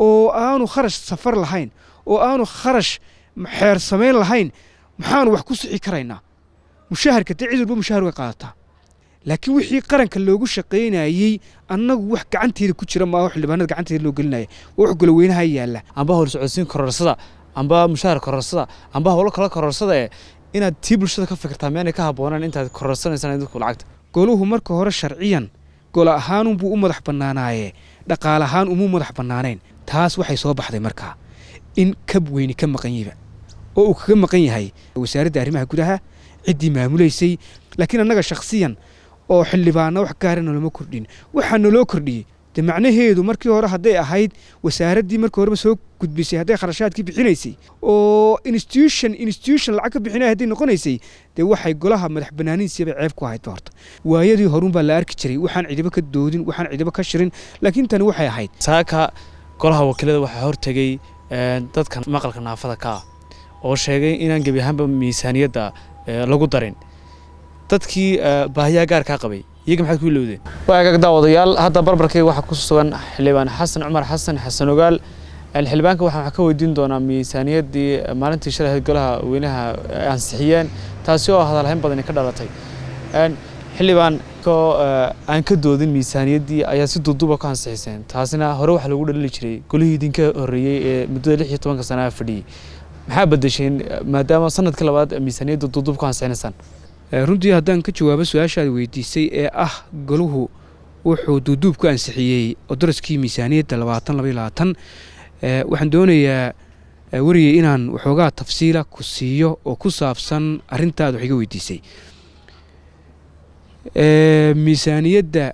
oo aanu kharash safar lahayn oo aanu kharash xeer samayn lahayn maxaanu wax ku sixi karaynaa mushaharka dee cid walba mushahar way qaadataa laakiin wixii qaranka loogu shaqaynayey annagu wax gacanteeda ku jira maaho xildhibaanada gacanteeda loo gelinaya wax goloweynaha yaalla amba howlsocodsiin kororasada amba mushahar kororsada amba howlo kala kororsada ee inaad tii bulshada ka fikirtaa meenay ka habboonaan intaad kororsanaysan dadku lacagta goluhu marka hore sharciyan gol ahaanunbuu u madax bannaanaaye dhaqaal ahaan umuu madax bannaanayn taas waxay soo baxday markaa in kab weyni ka maqan yiba oo uu kaga maqan yahay wasaaradda arrimaha gudaha ciddii maamulaysay laakiin annaga shakhsiyan oo xildhibaanna wax gaara ah nolama kordhin waxaa naloo kordhiyey de macnaheedu markii hore hadday ahayd wasaaraddii markii horeba soo gudbisay hadday kharashaadkii bixinaysay oo institution institution lacag ka bixinaya hadday noqonaysay dee waxay golaha madax banaaniinsiibay ceeb ku ahayd horta waayadii horunbaa la arki jiray waxaan cidibo ka doodin waxaan cidibo ka shirin laakiin tani waxay ahayd saaka golaha wakiilada waxaa hortegay eh, dadkan maqalka naafada ka ah oo sheegay inaan gebi ahaanba miisaaniyadda eh, lagu darin dadkii eh, baahiyaha gaarkaa qabay iyaga maxaad ku ilowdeen waagaag daawadayaal hadda barbarkayga waxaa ku sugan xildhibaan xasan cumar xasan xasan xildhibaanka waxaan wax ka weydiin doonaa miisaaniyaddii maalintii shalay golaha weynaha ansixiyeen taasi oo hadalhayn badani ka dhalatay xildhibaan eh, aan ka doodin miisaaniyaddii ayaa si duuduuba ansixiseen taasina hore waxaa lagu dhalali jiray golihii idinka horreeyey ee muddada lix iyo tobanka sanaha fadhiyey maxaa badasheen eh, maadaama sanadka labaad miisaaniyadda duuduub ansixinaysaan eh, runtii haddaan ka jawaabo su-aashaad weydiisay ee ah goluhu wuxuu duuduub ku ansixiyey odaraskii miisaaniyadda labaatan laba labaatan waxaan doonayaa weriyey inaan waxoogaa tafsiila ku siiyo oo ku saabsan arrintaad wax iga weydiisay miisaaniyadda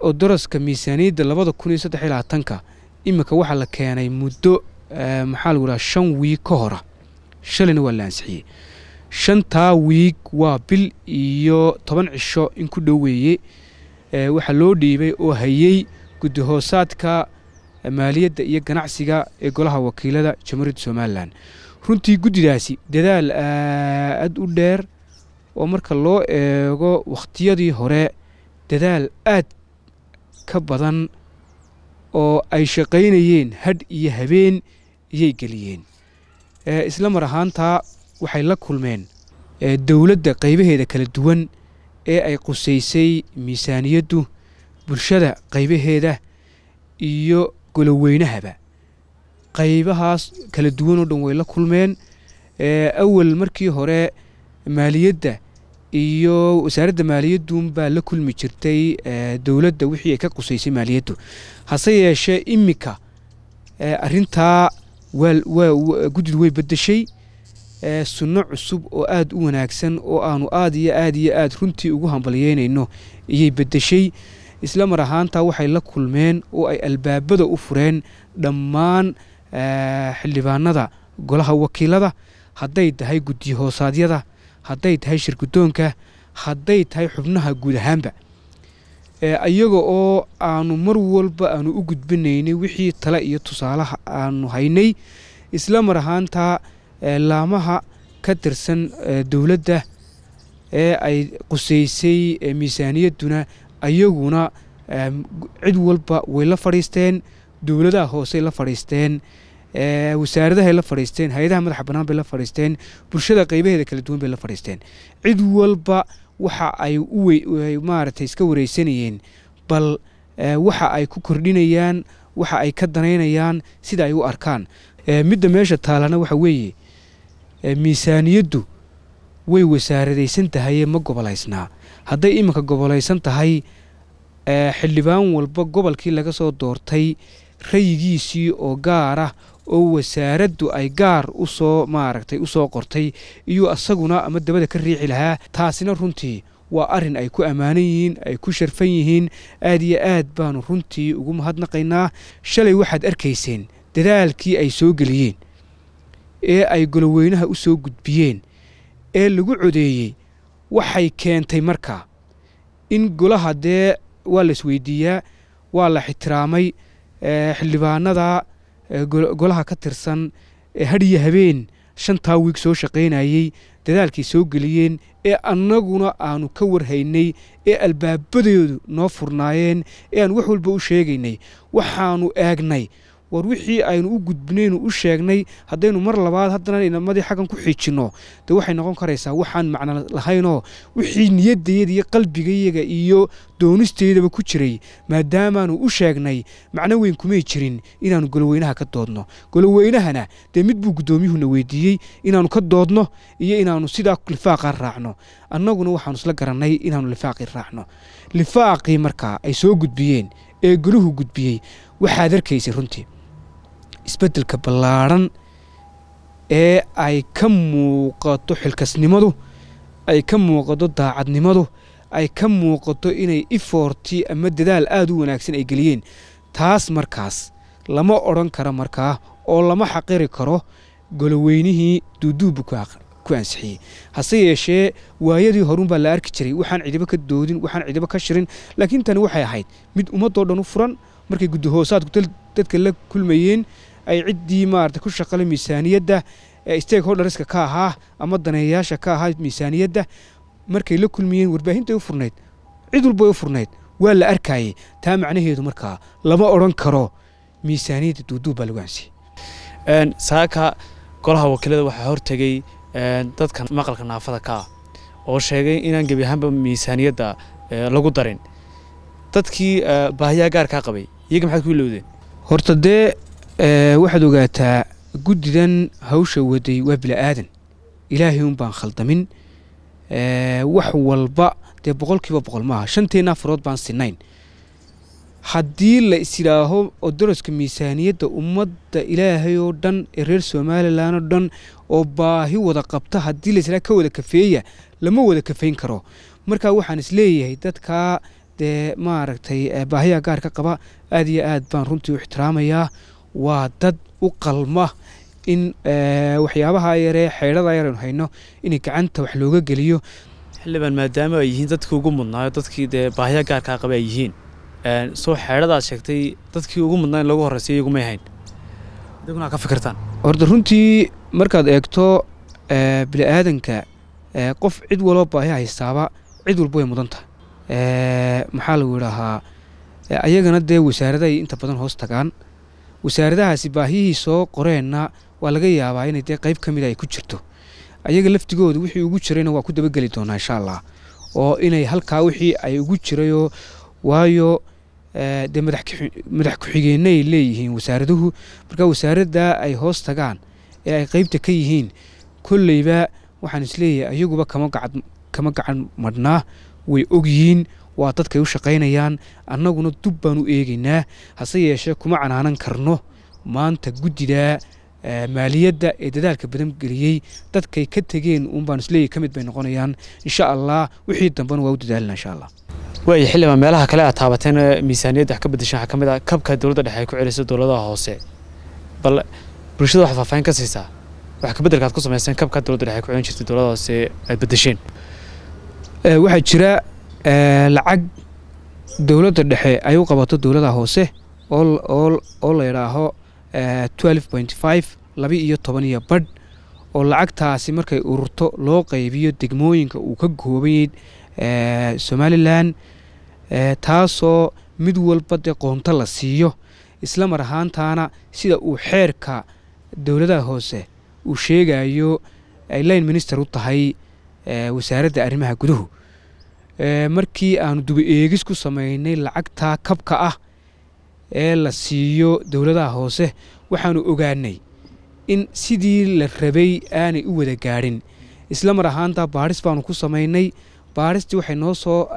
oo daraska miisaaniyadda labada kun iyo saddex iyo labaatanka iminka waxaa la keenay muddo maxaa lagu dhaha shan wiig ka hora shalayna waa la ansixiyey shantaa wiig waa bil iyo toban cisho in ku weeye waxaa loo dhiibay oo hayay guddi hoosaadka maaliyadda iyo ganacsiga ee golaha wakiilada jamhuuriyadda somalilan runtii guddidaasi dadaal aad u dheer oo marka loo eego wakhtiyadii hore dadaal aad ka badan oo ay shaqaynayeen hadh iyo habeen iyay geliyeen isla mar ahaantaa waxay la kulmeen dowladda qaybaheeda kala duwan ee ay qusaysay miisaaniyaddu bulshada qaybaheeda iyo goloweynahaba qaybahaas kala duwan oo dhan way la kulmeen awel markii hore maaliyadda iyo wasaaradda maaliyaddun baa la kulmi jirtay dowladda wixii ay ka qusaysay maaliyaddu hase yeeshee iminka arintaa gudid way bedeshay sunno cusub oo aada u wanaagsan oo aanu aada iyo aada iyo aada runtii ugu hambalyeynayno iyay bedeshay isla mar ahaantaa waxay la kulmeen oo ay albaabada u fureen dhammaan xildhibaanada golaha wakiilada hadday tahay guddi hoosaadyada hadday tahay shirkudoonka hadday tahay xubnaha guud ahaanba iyaga oo aanu mar walba aanu u gudbinaynay wixii tale iyo tusaalaha aanu haynay isla mar ahaantaa laamaha ka tirsan dowladda ee ay qusaysay miisaaniyadduna ayaguna cid walba way la fadhiisteen dowladaha hoose la fadhiisteen wasaaradahay la fadhiisteen hay-adaha madaxa banaan bay la fadhiisteen bulshada qeybaheeda kala duwan bay la fadhiisteen cid walba waxa ay maaragtay iska wareysanayeen bal waxa ay ku kordhinayaan waxa ay ka danaynayaan sida ay u arkaan midda meesha taalana waxa weeye miisaaniyaddu way wasaaradaysan tahaye ma gobolaysnaa hadday iminka gobolaysan tahay xildhibaan walba gobolkii laga soo doortay rayigiisii oo gaar ah oo wasaaraddu ay gaar usoo maaragtay usoo qortay iyuu asaguna ama dabada ka riixi lahaa taasina runtii waa arrin ay ku ammaanan yihiin ay ku sharfan yihiin aad iyo aad baanu runtii ugu mahadnaqaynaa shalay waxaad arkayseen dadaalkii ay soo geliyeen ee ay goloweynaha u soo gudbiyeen ee lagu codeeyey waxay keentay markaa in golaha dee waa la isweydiiyaa waa la xitiraamay eh, xildhibaanada golaha ka tirsan hadhiyo habeen shantaa wiig soo shaqaynayey dadaalkay soo geliyeen ee annaguna aanu ka warhaynay ee albaabadoodu noo furnaayeen ee aan wax walba u sheegaynay waxaanu eegnay war wixii aynu u gudbinaynu u sheegnay haddaynu mar labaad haddana inamadii xaggan ku xiijinno dee waxay noqon karaysaa waxaan macno lahaynoo wixii niyadayada iyo qalbigayaga iyo doonistaydaba ku jiray maadaamaanu u sheegnay macno weyn kumay jirin inaannu goloweynaha ka doodno goloweynahana dee mid buu guddoomiyuhuna weydiiyey inaannu ka doodno iyo inaannu sidaa lifaaqa raacno annaguna waxaanu isla garannay inaannu lifaaqii raacno lifaaqii markaa ay soo gudbiyeen ee goluhu gudbiyey waxaad arkaysay runtii isbeddelka ballaadhan ee ay ka muuqato xilkasnimadu ay ka muuqato daacadnimadu ay ka muuqato inay ifoorti ama dadaal aada u wanaagsan ay geliyeen taas markaas lama odhan karo markaa oo lama xaqiri karo goloweynihii duuduubba ku ansixiyey hase yeeshee waayadii horun baa la arki jiray waxaan cidibo ka doodin waxaan cidibo ka shirin laakiin tani waxay ahayd mid ummadoo dhan u furan markay guddahoosaadku dadka la kulmayeen ay ciddii maarata ku shaqale miisaaniyadda stakeholderska ka ahaa ama daneeyayaasha ka ahaa miisaaniyadda markay la kulmiyeen warbaahinta u furnayd cid walba u furnayd waa la arkayey taa macnaheedu markaa lama odhan karo miisaaniyadda duuduub baa lagu ansiyey saaka golaha wakiilada waxaa hortegay dadka maqalka naafada ka ah oo sheegay inaan gebi ahaanba miisaaniyadda lagu darin dadkii baahiyaha gaarkaa qabay iyaga maxaad ku ilowdeen horta dee waxaad ogaataa guddidan hawsha waday waa bila aadan ilaahay un baan khaldamin wax walba dee boqolkiiba kiiba boqol maaha shanteena afarood baan sinayn haddii la isyidhaaho oo daraska miisaaniyadda ummadda ilaahay oo dhan ee reer somalilan oo dhan oo baahi wada qabta haddii la ka wada kafeeya lama wada kafeyn karo marka waxaan isleeyahay dadkaa dee maaragtay baahiya gaarka qaba aad iyo aad baan runtii u ixtiraamayaa waa dad u qalma in eh, waxyaabaha yaree xeydhada yar aynu hayno inay gacanta wax looga geliyo xildhibaan maadaama ay yihiin dadkii ugu mudnaayo dadkii dee baahiya gaarkaa ah qaba ay yihiin eh, soo xeedhadaad sheegtay dadkii ugu mudnaa in lagu horreysiya iyagumay hayn idaguna ka fikirtaan horda runtii markaad eegto eh, bini aadanka qof cid waloo baahi haystaaba cid walba way mudan tahay maxaa lagu idhaahaa ayagana dee wasaarada inta badan hoos tagaan wasaaradahaasi baahiyihii soo qoreenna waa laga yaabaa inay dee qayb ka mida ah ay ku jirto ayaga laftigooda wixii ugu jirayna waa ku dabageli doonaa insha allah oo inay halkaa wixii ay ugu jirayoo waayo eh, dee madax ku-xigeenna leeyihiin wasaaraduhu marka wasaaradda ay hoos tagaan ee ay qeybta ka yihiin kolleyba waxaan isleeyahay ayaguba kama gacan madhnaa way ogyihiin waa dadkay u shaqaynayaan annaguna dub baan u eegaynaa hase yeeshee kuma canaanan karno maanta guddidaa eh, maaliyadda ee dadaalka badan geliyey dadkay ka tegeen uunbaan isleeyi ka mid bay noqonayaan insha allah wixii dambena waa u dadaalina insha allah waaya xildhibaan meelaha kale aad taabateen miisaaniyadda wax ka bedeshan waxaa ka mid ah kabka dowladda dhexe ay ku celiso dowladaha hoose bal bulshada waxaad faahfaahin ka siisaa wax ka beddelka aad ku samayseen kabka dowladda dhexe ay ku celin jirtay dowladaha hoose aad bedesheen eh, waxaa jira Eh, lacag dowladda dhexe ay u qabato dowlada hoose oo la idhaaho eh, laba iyo tobaniyo badh oo lacagtaasi markay ururto loo qaybiyo degmooyinka uu ka goobay eh, somalilan taasoo mid walba dee qoonto la siiyo isla mar ahaantaana sida uu xeerka dowladaha hoose uu sheegayo ay line minister u tahay wasaaradda arrimaha guduhu markii aanu duba eegis ku samaynay lacagtaa kabka ah ee la siiyo dowladaha hoose waxaanu ogaanay in sidii la rabay aanay u wada gaadhin isla mar ahaanta baadhis baanu ku samaynay baaristii waxay noo soo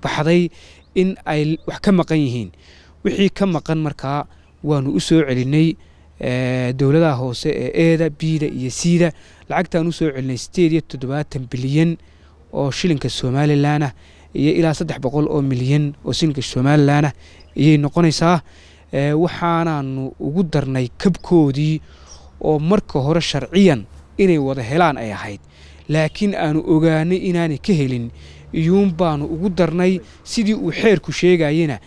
baxday in ay wax ka maqan yihiin wixii ka maqan markaa waanu u soo celinay dowladaha hoose ee eeda biida iyo siida lacagtaan u soo celinay sideed iyo toddobaatan bilyan oo shilinka somalilanah iyo ilaa saddex boqol oo milyan oo shilinka somalilanah ayay noqonaysaa waxaanaanu ugu darnay kabkoodii oo marka hore sharciyan inay wada helaan ay ahayd laakiin aanu ogaanay inaanay ka helin iyuun baanu ugu darnay sidii uu xeerku sheegayena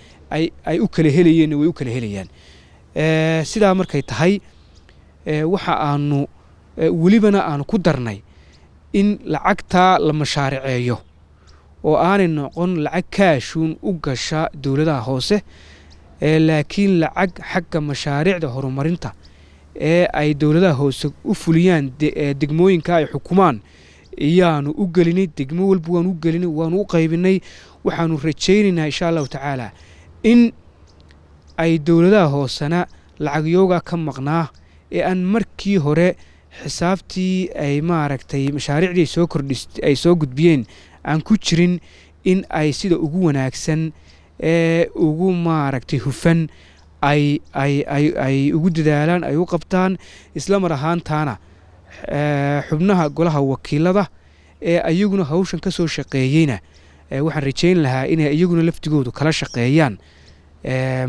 ay u kala helayeenna way u kala helayaan sidaa markay tahay waxa aanu welibana aanu ku darnay in lacagtaa la mashaariceeyo oo aanay noqon lacag kaashuun u gasha dowladaha hoose ee laakiin lacag xagga mashaariicda horumarinta ee ay dowladaha hoose u fuliyaan degmooyinka ay xukumaan iyaanu u gelinay degmo walba waanu u gelinay waanu u qaybinay waxaanu rajaynaynaa insha allahu tacaala in ay dowladaha hoosena lacagyoogaa ka maqnaa ee aan markii hore xisaabtii ay maaragtay mashaariicdii soo kordhis ay soo gudbiyeen aan ku jirin in ay sida ugu wanaagsan ee ugu maaragtay hufan ay ay ay ay ugu dadaalaan ay u qabtaan isla mar ahaantaana xubnaha golaha wakiilada ee iyaguna hawshan ka soo shaqeeyeyna waxaan rajeyn lahaa inay iyaguna laftigoodu kala shaqeeyaan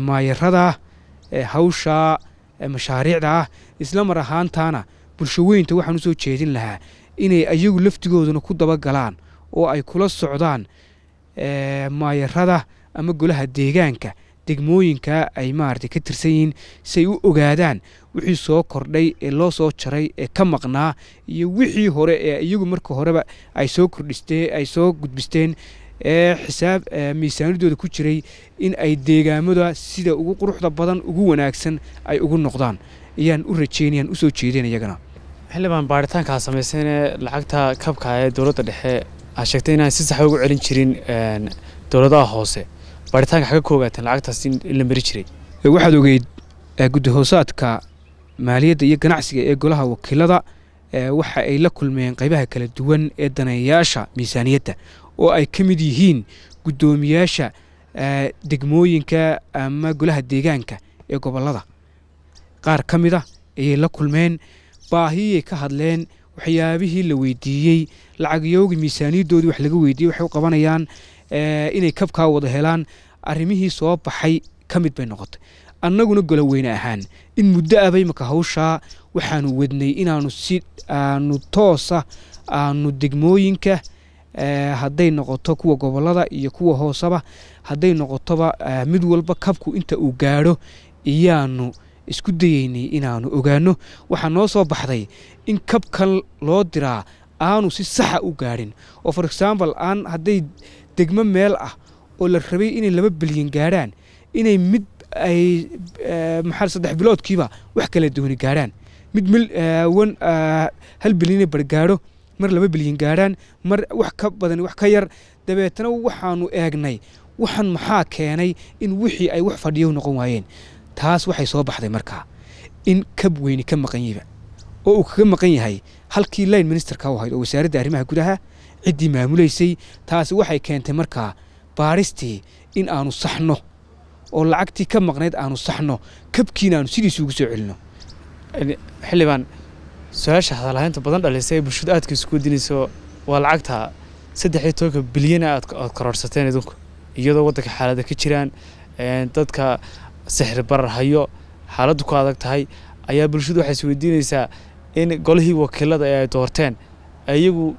maayarada hawsha mashaariicda ah isla mar ahaantaana bulshoweynta waxaan usoo jeedin lahaa inay ayagu laftigooduna ku dabagalaan oo ay kula socdaan eh, maayarada ama golaha deegaanka degmooyinka ay maarata ka tirsan yihiin si ay u ogaadaan wixii soo kordhay ee loo soo jaray ee ka maqnaa iyo wixii hore ee iyagu marka horeba ay soo kordhiste ay soo gudbisteen ee eh, xisaab eh, miisaanidooda ku jiray in ay deegaamada sida ugu quruxda badan ugu wanaagsan ay ugu noqdaan ayaan u rajeynayaan usoo jeedeen iyagana xildhibaan baaritaankaa samaysayne lacagta kabka ee dowladda dhexe aad sheegtay inaan si saxa ah ugu celin jirin dowladaha hoose baaritaanka xaga ka ogaateen lacagtaas in la mari jiray waxaad ogeyd guddi hoosaadka maaliyadda iyo ganacsiga ee golaha wakiilada waxa ay la kulmeen qeybaha kala duwan ee daneeyaasha miisaaniyadda oo ay ka mid yihiin guddoomiyaasha degmooyinka ama golaha deegaanka ee gobollada qaar ka mid a ah ayay la kulmeen baahiyay ka hadleen waxyaabihii la weydiiyey lacagyoogi miisaaniyadoodii wax laga weydiiyey waxay u qabanayaan eh, inay kabkaa wada helaan arrimihii soo baxay ka mid bay noqotay annaguna goloweyne ahaan in muddo abay maka hawshaa waxaanu wadnay inaanu si aanu toosa ah, aanu degmooyinka eh, hadday noqoto kuwa gobolada iyo kuwa hoosaba hadday noqotoba eh, mid walba kabku inta uu gaadho iyaanu isku dayeynay inaanu ogaano waxaa noo soo baxday in kabkan loo diraa aanu si saxa u gaadhin oo for example aan hadday degmo meel ah oo la rabay inay laba bilyan gaadhaan inay mid ay eh, maxaa saddex biloodkiiba wax kala duwani gaadhaan mid milwan eh, eh, hal bilyan ina bargaadho mar laba bilyan gaadhaan mar wax ka badan wax ka yar dabeetana waxaanu eegnay waxaan maxaa keenay in wixii ay wax fadhiyahu noqon waayeen taas waxay soo baxday markaa in kab weyni ka maqan yiba oo uu kaga maqan yahay halkii line ministerka ahayd oo wasaaradda arrimaha gudaha ciddii maamulaysay taasi waxay keentay markaa baadhistii in aanu saxno oo lacagtii ka maqnayd aanu saxno kabkiina aanu sidiisu ugu soo celino xildhibaan su-aasha hadalhaynta badan dhalisa ee bulshadu aadka isugu dinayso waa lacagta saddex iyo tobanka bilyana aad kororhsateen idinku iyadoo waddanka xaalada ka jiraan dadka sixir hayo xaaladdu ku adag tahay ayaa bulshadu waxay isweydiinaysaa in golihii wakiilada ee ay doorteen iyagu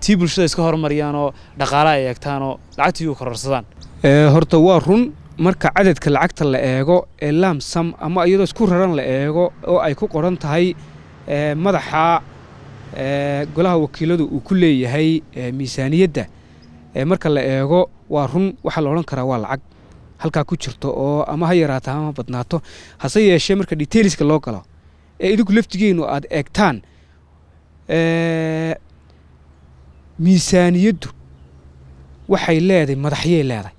tii bulshada iska hormariyaan oo dhaqaala ay eegtaan oo lacagtii u kororsadaan horta waa run marka cadadka lacagta la eego ee laamsam ama iyadoo isku raran la eego oo ay ku qoran tahay madaxa golaha wakiiladu uu ku leeyahay miisaaniyadda marka la eego waa run waxaa la odhan karaa waa lacag halkaa ku jirto oo ama ha yaraato ama badnaato hase yeeshee marka detailska loo galo ee idigu laftigeenu aad eegtaan miisaaniyaddu waxay leedahay madaxyay leedahay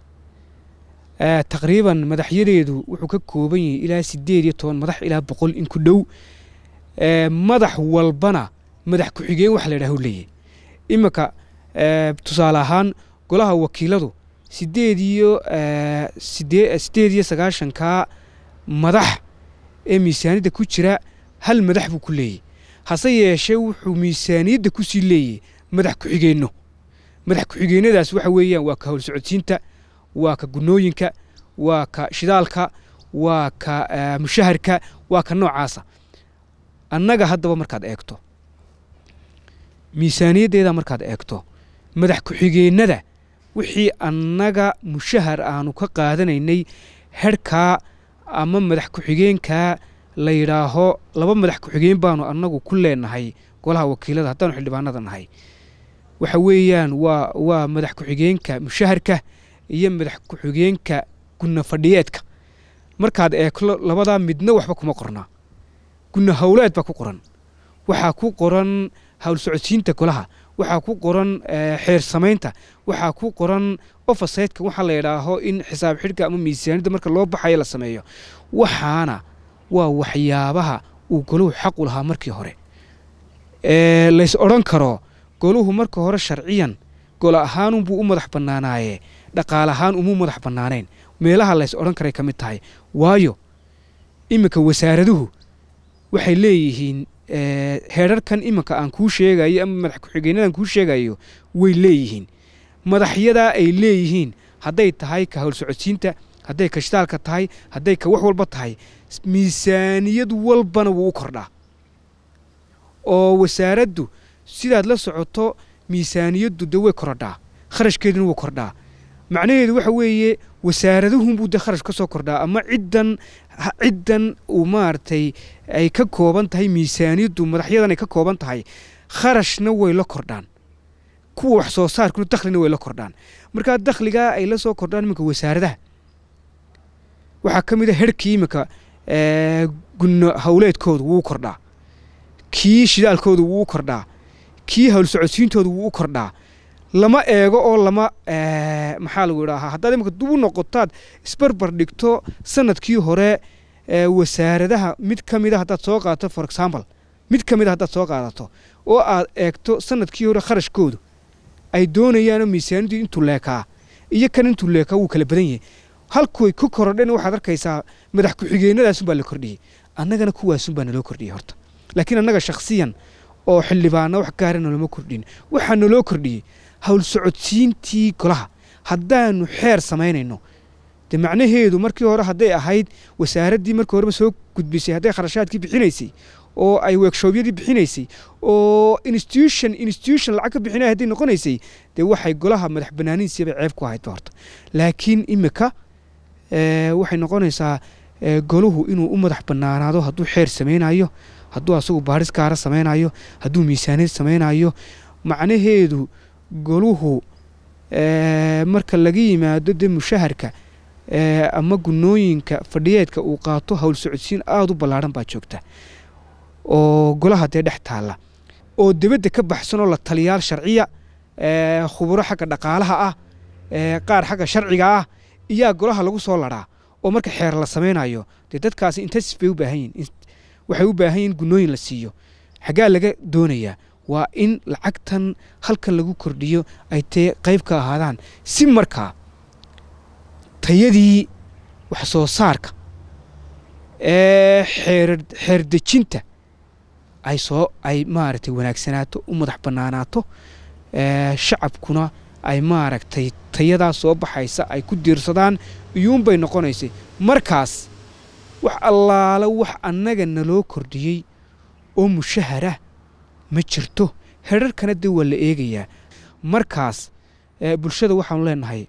taqriiban madaxyadeedu wuxuu ka kooban yahay ilaa sideed iyo toban madax ilaa boqol in ku dhow madax walbana madax ku-xigeen wax la yidhaah u leeyahy iminka tusaale ahaan golaha wakiiladu sideed iyo eh, eh, sideed iyo sagaashanka madax ee miisaaniyadda ku jira hal madax buu ku leeyey hase yeeshee wuxuu miisaaniyadda ku sii leeyey madax ku-xigeenno madax ku-xigeenadaas waxa weeyaan waa ka howlsocodsiinta waa ka gunooyinka waa ka shidaalka waa ka eh, mushaharka waa ka noocaasa annaga haddaba markaad eegto miisaaniyaddeeda markaad eegto madax ku-xigeenada wixii annaga mushahar aanu ka qaadanaynay herhkaa ama madax ku-xigeenkaa la yidhaaho laba madax ku-xigeen baanu annagu ku leenahay golaha wakiilada haddaanu xildhibaanada nahay waxa weeyaan waa waa madax ku-xigeenka mushaharka iyo madax ku-xigeenka guna fadhiyeedka markaad eeglo labadaa midna waxba kuma qornaa guna howleed baa ku qoran waxaa ku qoran howlsocodsiinta golaha waxaa ku qoran eh, xeer samaynta waxaa ku qoran ofasaydka waxaa la yidhaaho in xisaab xidhka ama miisaanidda marka loo baxayo la sameeyo waxaana waa waxyaabaha uu goluhu xaqu lahaa markii hore eh, lays odhan karo goluhu marka hore sharciyan gola ahaanunbuu u madax bannaanaaye dhaqaal ahaan umuu madax bannaanayn meelaha lays odhan karay ka mid tahay waayo iminka wasaaraduhu waxay leeyihiin Eh, heerarkan iminka aan kuu sheegayo ama madax ku-xigeenyadan kuu sheegayo way leeyihiin madaxyadaa ay leeyihiin hadday tahay ka howlsocodsiinta hadday ka shitaalka tahay hadday ka wax walba tahay miisaaniyad walbana wuu u kordhaa oo wasaaraddu sidaad la socoto miisaaniyaddu dee way korodhaa kharashkeeduna wuu kordhaa macnaheedu waxa weeye wasaaraduhunbuu dee kharash ka soo kordhaa ama ciddan ciddan uu maaragtay ay ka kooban tahay miisaaniyaddu madaxyadan ay ka kooban tahay kharashna way la kordhaan kuwa wax soo saarkuna dakhlina way la kordhaan markaa dakhligaa ay la soo kordhaan iminka wasaaradaha waxaa ka mid a ah herkii iminka gunno howleedkoodu wuu kordhaa kii shidaalkoodu wuu kordhaa kii howlsocodsiintoodu wuu u kordhaa lama eego oo lama eh, maxaa lagu idhaahaa haddaad imanka dib u noqotaad isbarbar dhigto sanadkii hore eh, wasaaradaha mid ka mida ah haddaad soo qaadato for example mid ka mida ah haddaad soo qaadato oo aad eegto sanadkii hore kharashkoodu ay doonayaanoo miisaanidii intuu leekaa iyo kan intuu leekaa wuu kala badan yahay halkuy ku korodhen waxaad arkaysaa madax ku-xigeenadaasunbaa la kordhiyey annagana kuwaasunbaa naloo kordhiyey horta laakiin annaga shakhsiyan oo xildhibaana wax gaara naloma kordhin waxaa naloo kordhiyey hawl golaha haddaanu xeer samaynayno de macnaheedu markii hore hadday ahayd wasaaraddii markii horeba soo gudbisay hadday kharashaadkii bixinaysay oo ay weegshobyadii bixinaysay oo institution institution lacag ka bixinaya hadday noqonaysay dee waxay golaha madax banaaniinsiibay ceeb ku ahayd horta laakiin imika waxay noqonaysaa goluhu inuu u madax banaanaado hadduu xeer samaynayo hadduu asagu baaris gaara samaynayo hadduu miisaaniyad samaynayo macnaheedu goluhu marka laga yimaado dee mushaharka ama gunooyinka fadhiyeedka uu qaato howl socodsiin aada u ballaaran baa joogta oo golaha dee dhex taalla oo dibadda ka baxsan oo la taliyaal sharciya khuburo xagga dhaqaalaha ah qaar xagga sharciga ah iyaa golaha lagu soo laraa oo marka xeer la samaynayo dee dadkaasi intensif bay u baahan yihin waxay u baahan yihin gunooyin la siiyo xaggaa laga doonayaa waa in lacagtan halkan lagu kordhiyo ay te qayb ka ahaadaan si markaa tayadii wax soo saarka ee xeerdejinta ay soo ay maaragtay wanaagsanaato u madax bannaanaato shacabkuna ay maaragtay tayadaa soo baxaysa ay ku diirsadaan iyuunbay noqonaysay markaas wax allaala wax annaga naloo kordhiyey oo mushaharah ma jirto herarkana de waa la eegayaa markaas bulshada waxaanu leenahay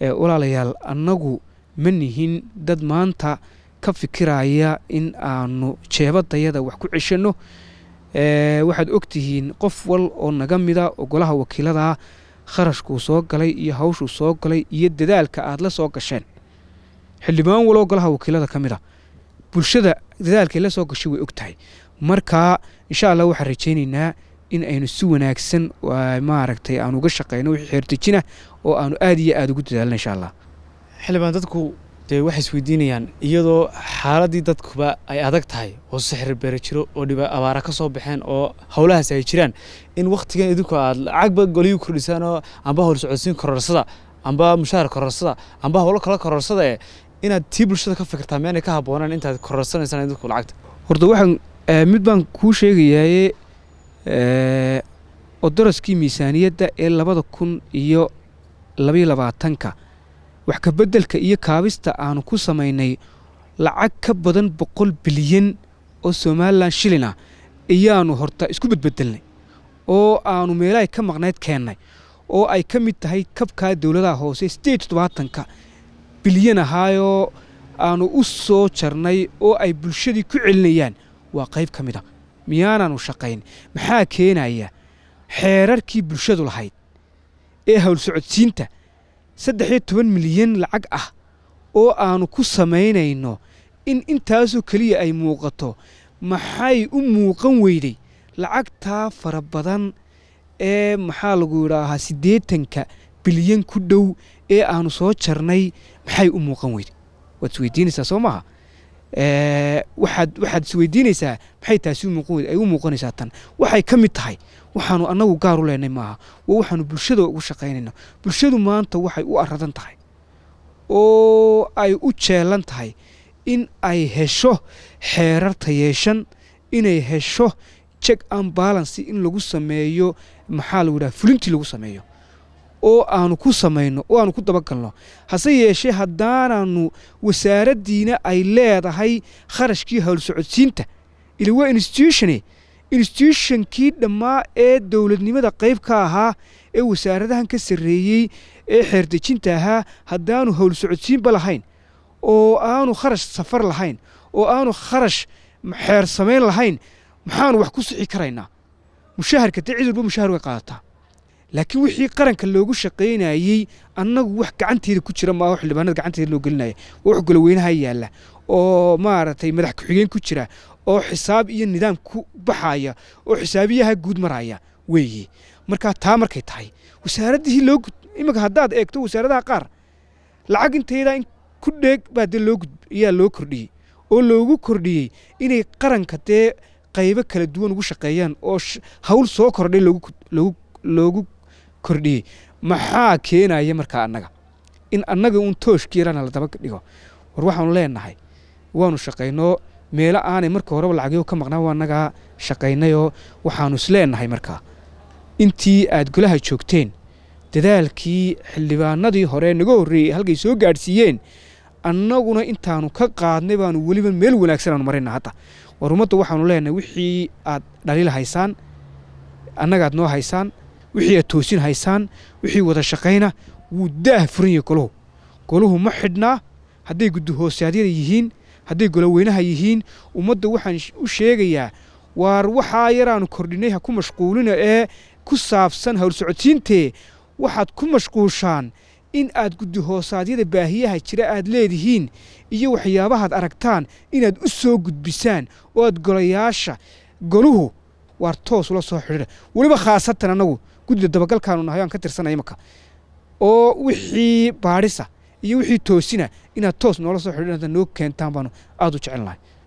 walaalayaal annagu ma nihin dad maanta ka fikiraya in aanu jeebadayada wax ku ceshanno waxaad ogtihiin qof wal oo naga mida oo golaha wakiiladaa kharashkuu soo galay iyo hawshuu soo galay iyo dadaalka aad la soo gasheen xildhibaan waloo golaha wakiilada ka mid a bulshada dadaalkay la soo gashay way og tahay marka insha allah waxaan rajeynaynaa in aynu si wanaagsan maaragtay aan uga shaqeyno wixii xeertejinah oo aanu aada iyo aada ugu dadaalno insha allah xildhibaan dadku dee waxay isweydiinayaan iyadoo xaaladii dadkuba ay adag tahay oo sixir beerajiro oo dhiba abaara ka soo baxeen oo howlahaas ay jiraan in wakhtigan idinku aad lacagba goliyuu kordhisaan oo amba howlsocodsiin kororsada amba mushaar kororsada amba howlo kala kororsada eh inaad tii bulshada ka fikirtaa meenay ka habboonaan intaad kororsanaysan idinku lacagta horta waxaan Eh, mid baan kuu sheegayaaye eh, odoraskii miisaaniyadda ee labada kun iyo labayo labaatanka wax kabeddelka iyo kaabista aanu ku samaynay lacag ka badan boqol bilyan oo somalilan shilin ah ayaanu horta isku bedbedelnay oo aanu meelahay ka maqnayd keennay oo ay ka mid tahay kabkaa dowladaha hoose stage tobaatanka bilyan ahaayoo aanu u soo jarnay oo ay bulshadii ku celinayaan waa qayb ka mid a ah. miyaanaanu shaqayn maxaa keenaya xeerarkii bulshadu lahayd ee howlsocodsiinta socodsiinta saddex iyo toban milyan lacag ah oo aanu ku samaynayno in intaasoo keliya ay muuqato maxay u muuqan weyday lacagtaa fara badan ee maxaa lagu idhaahaa siddeetanka bilyan ku dhow ee aannu soo jarnay maxay u muuqan weyday waad isweydiinaysaa soo maaha Eh, waxaad waxaad isweydiinaysaa maxay taasi muuqu ay u muuqanaysaa tan waxay ka mid tahay waxaanu annagu gaar u leenay maaha waa waxaanu bulshada ugu shaqaynayno bulshadu maanta waxay u aradan tahay oo ay u jeelan tahay in ay hesho xeerarta yeeshan inay hesho check an balancy in lagu sameeyo maxaa lagu yidhaha fulintii lagu sameeyo oo aanu ku samayno oo aanu ku dabagalno hase yeeshee haddaanaanu wasaaraddiina ay leedahay kharashkii howlsocodsiinta ila waa institutione institutionkii dhammaa ee dowladnimada qayb ka ahaa ee wasaaradahan ka sarreeyey ee xeerdejinta ahaa haddaanu howlsocodsiinba lahayn oo aanu kharash safar lahayn oo aanu kharash xeer samayn lahayn maxaanu wax ku sixi karaynaa mushaharka dee cidulba mushahar way qaadataa laakiin wixii qaranka loogu shaqaynayey annagu wax gacanteeda ku jira maaho xildhibaanada gacanteeda loo gelinaya waa wax goloweynaha yaalla oo maaragtay madax ku-xigeen ku jira oo xisaab iyo nidaam ku baxaya oo xisaabiyaha guud maraya weeye markaa taa markay tahay wasaaraddihii loo gud iminka haddaad eegto wasaaradaha qaar lacag intaydaa in ku dheeg baa dee loo gud ayaa loo kordhiyey oo loogu kordhiyey inay qaranka dee qaybo kala duwan ugu shaqeeyaan oo hawl soo kordhay loogu loogu kordhiyey maxaa keenaya markaa annaga in annaga uun tooshkiirana la daba dhigo war waxaanu leenahay waanu shaqaynoo meelo aanay marka horeba lacagyo ka maqnaan waa annagaa shaqaynayoo waxaanu is leenahay intii aad golaha joogteen dadaalkii xildhibaanadii hore naga horreeyey halkay soo gaadhsiiyeen annaguna intaanu ka qaadnay baanu weliba meel wanaagsan aanu marayna hadda war ummadda waxaanu leenahay wixii aad dhaliil haysaan annagaad noo haysaan wixii aad toosin haysaan wixii wada shaqayna wuu daah furan yahay golahu golahu ma xidhnaa hadday guddihoosyaadyada yihiin hadday goloweynaha yihiin ummadda waxaan u sheegayaa waar waxaa yaraanu kordhinay ha ku mashquulina ee ku saabsan howlsocotiintee waxaad ku mashquushaan in aad guddihoosadyada baahiyaha jira aad leedihiin iyo waxyaabahaad aragtaan inaad u soo gudbisaan oo aad golayaasha goluhu waar toos ula soo xidhiidha weliba khaasatan annagu gudida dabagalkaanu nahay aan ka tirsanay imaka oo wixii baadhisa iyo wixii toosina inaad toos noola soo xidhiidhata noo keentaan baanu aada u jecel jecelnahay